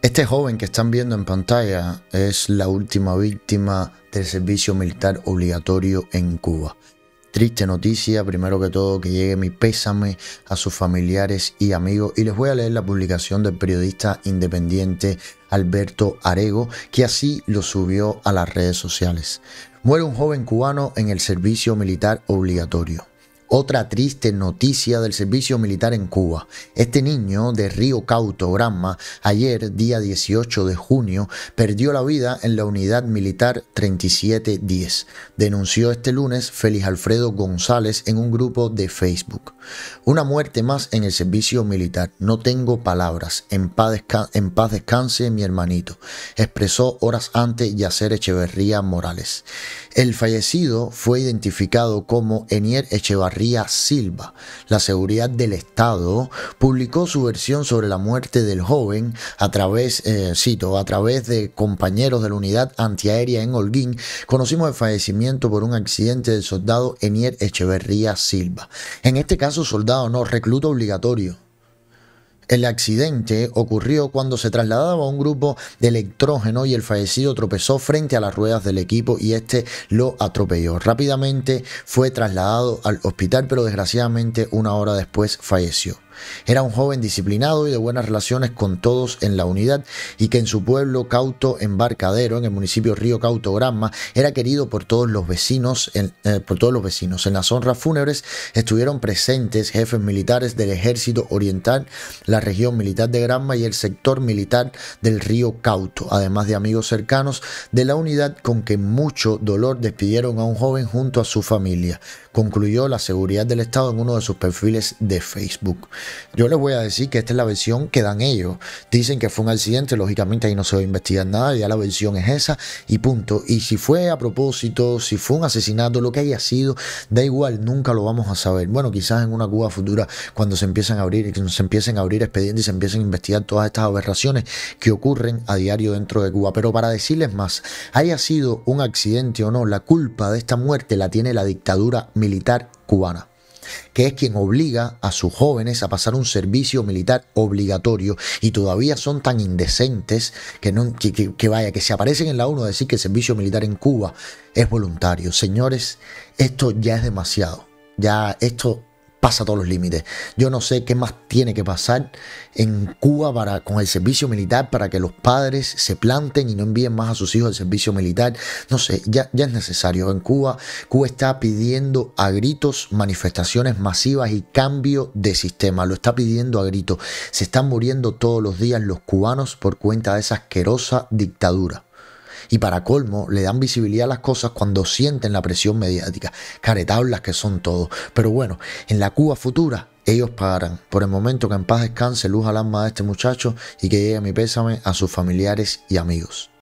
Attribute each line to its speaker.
Speaker 1: Este joven que están viendo en pantalla es la última víctima del servicio militar obligatorio en Cuba. Triste noticia, primero que todo que llegue mi pésame a sus familiares y amigos y les voy a leer la publicación del periodista independiente Alberto Arego que así lo subió a las redes sociales. Muere un joven cubano en el servicio militar obligatorio. Otra triste noticia del servicio militar en Cuba. Este niño de Río Cauto, ayer, día 18 de junio, perdió la vida en la unidad militar 3710, denunció este lunes Félix Alfredo González en un grupo de Facebook. Una muerte más en el servicio militar. No tengo palabras. En paz, en paz descanse mi hermanito, expresó horas antes Yacer Echeverría Morales. El fallecido fue identificado como Enier Echeverría. Silva, la seguridad del Estado, publicó su versión sobre la muerte del joven a través, eh, a través de compañeros de la unidad antiaérea en Holguín, conocimos el fallecimiento por un accidente del soldado Enier Echeverría Silva. En este caso, soldado no, recluta obligatorio el accidente ocurrió cuando se trasladaba un grupo de electrógeno y el fallecido tropezó frente a las ruedas del equipo y este lo atropelló. Rápidamente fue trasladado al hospital, pero desgraciadamente una hora después falleció. Era un joven disciplinado y de buenas relaciones con todos en la unidad y que en su pueblo Cauto Embarcadero, en el municipio Río Cauto Granma, era querido por todos los vecinos. En, eh, por todos los vecinos. En las honras fúnebres estuvieron presentes jefes militares del Ejército Oriental, la región militar de Granma y el sector militar del Río Cauto, además de amigos cercanos de la unidad con que mucho dolor despidieron a un joven junto a su familia. Concluyó la seguridad del Estado en uno de sus perfiles de Facebook. Yo les voy a decir que esta es la versión que dan ellos. Dicen que fue un accidente, lógicamente ahí no se va a investigar nada, ya la versión es esa y punto. Y si fue a propósito, si fue un asesinato, lo que haya sido, da igual, nunca lo vamos a saber. Bueno, quizás en una Cuba futura, cuando se empiezan a abrir, nos empiecen a abrir expedientes y se empiecen a investigar todas estas aberraciones que ocurren a diario dentro de Cuba. Pero para decirles más, haya sido un accidente o no, la culpa de esta muerte la tiene la dictadura militar cubana que es quien obliga a sus jóvenes a pasar un servicio militar obligatorio y todavía son tan indecentes que, no, que, vaya, que se aparecen en la ONU a decir que el servicio militar en Cuba es voluntario. Señores, esto ya es demasiado. Ya esto pasa todos los límites. Yo no sé qué más tiene que pasar en Cuba para, con el servicio militar para que los padres se planten y no envíen más a sus hijos al servicio militar. No sé, ya, ya es necesario. En Cuba, Cuba está pidiendo a gritos manifestaciones masivas y cambio de sistema. Lo está pidiendo a gritos. Se están muriendo todos los días los cubanos por cuenta de esa asquerosa dictadura. Y para colmo, le dan visibilidad a las cosas cuando sienten la presión mediática. Caretablas que son todos. Pero bueno, en la Cuba futura, ellos pagarán. Por el momento, que en paz descanse, luz al alma de este muchacho y que llegue mi pésame a sus familiares y amigos.